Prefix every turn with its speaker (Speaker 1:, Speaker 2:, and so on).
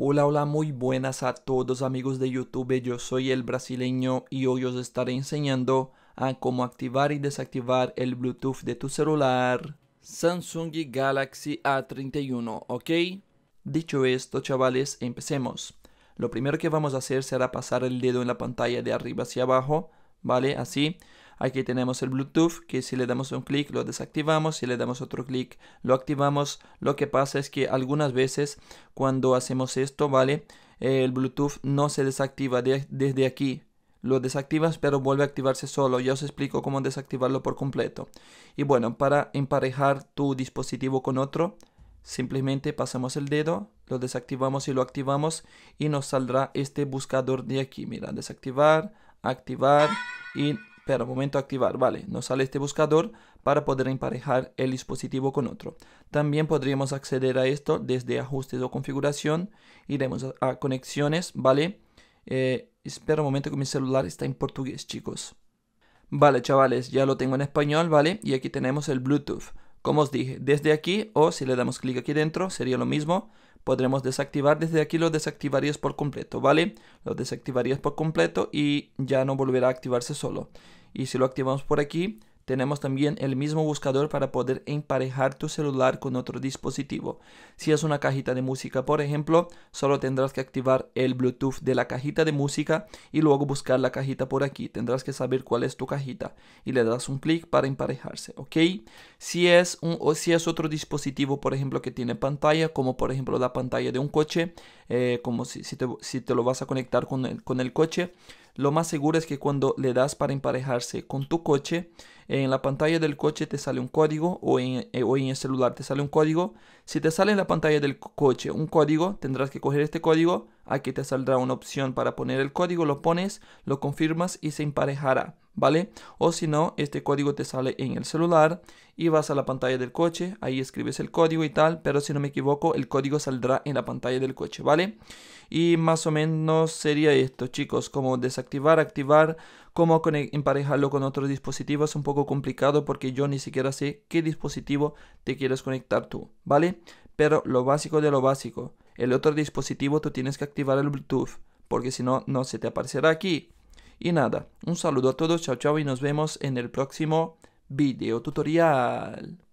Speaker 1: Hola, hola, muy buenas a todos amigos de YouTube, yo soy el brasileño y hoy os estaré enseñando a cómo activar y desactivar el Bluetooth de tu celular Samsung Galaxy A31, ¿ok? Dicho esto, chavales, empecemos. Lo primero que vamos a hacer será pasar el dedo en la pantalla de arriba hacia abajo, ¿vale? Así. Aquí tenemos el Bluetooth, que si le damos un clic lo desactivamos, si le damos otro clic lo activamos. Lo que pasa es que algunas veces cuando hacemos esto, ¿vale? El Bluetooth no se desactiva desde aquí, lo desactivas pero vuelve a activarse solo. Ya os explico cómo desactivarlo por completo. Y bueno, para emparejar tu dispositivo con otro, simplemente pasamos el dedo, lo desactivamos y lo activamos y nos saldrá este buscador de aquí. Mira, desactivar, activar y Espera, momento activar, vale, nos sale este buscador para poder emparejar el dispositivo con otro. También podríamos acceder a esto desde ajustes o configuración, iremos a, conexiones, vale. Eh, espera un momento que mi celular está en portugués, chicos. Vale, chavales, ya lo tengo en español, vale, y aquí tenemos el Bluetooth. Como os dije, desde aquí o si le damos clic aquí dentro sería lo mismo podremos desactivar. Desde aquí lo desactivarías por completo, ¿vale? Lo desactivarías por completo y ya no volverá a activarse solo. Y si lo activamos por aquí, tenemos también el mismo buscador para poder emparejar tu celular con otro dispositivo. Si es una cajita de música, por ejemplo, solo tendrás que activar el Bluetooth de la cajita de música y luego buscar la cajita por aquí. Tendrás que saber cuál es tu cajita y le das un clic para emparejarse, ¿ok? Si es, un, si es otro dispositivo, por ejemplo, que tiene pantalla, como por ejemplo la pantalla de un coche, eh, como si, si, te, lo vas a conectar con con el coche, lo más seguro es que cuando le das para emparejarse con tu coche, en la pantalla del coche te sale un código o en, eh, o en el celular te sale un código. Si te sale en la pantalla del coche un código, tendrás que coger este código aquí te saldrá una opción para poner el código, lo pones, lo confirmas y se emparejará, ¿vale? O si no, este código te sale en el celular y vas a la pantalla del coche, ahí escribes el código y tal, pero si no me equivoco, el código saldrá en la pantalla del coche, ¿vale? Y más o menos sería esto, chicos, como desactivar, activar, cómo emparejarlo con otros dispositivos es un poco complicado porque yo ni siquiera sé qué dispositivo te quieres conectar tú, ¿vale? Pero lo básico de lo básico el otro dispositivo tú tienes que activar el Bluetooth, porque si no, no se te aparecerá aquí. Y nada, un saludo a todos, chao chao y nos vemos en el próximo video tutorial.